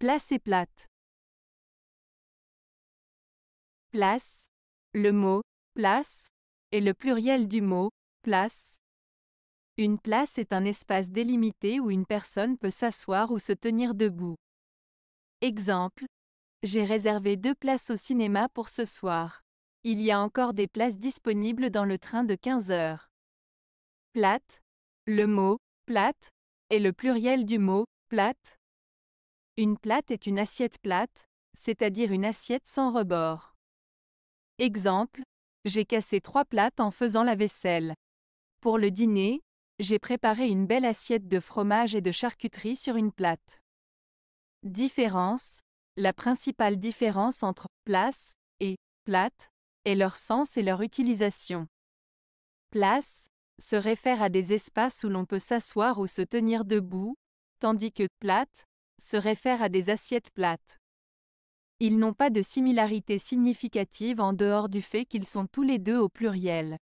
Place et plate. Place. Le mot place est le pluriel du mot place. Une place est un espace délimité où une personne peut s'asseoir ou se tenir debout. Exemple. J'ai réservé deux places au cinéma pour ce soir. Il y a encore des places disponibles dans le train de 15 heures. Plate. Le mot plate est le pluriel du mot plate. Une plate est une assiette plate, c'est-à-dire une assiette sans rebord. Exemple, j'ai cassé trois plates en faisant la vaisselle. Pour le dîner, j'ai préparé une belle assiette de fromage et de charcuterie sur une plate. Différence La principale différence entre place et plate est leur sens et leur utilisation. Place se réfère à des espaces où l'on peut s'asseoir ou se tenir debout, tandis que plate se réfèrent à des assiettes plates. Ils n'ont pas de similarité significative en dehors du fait qu'ils sont tous les deux au pluriel.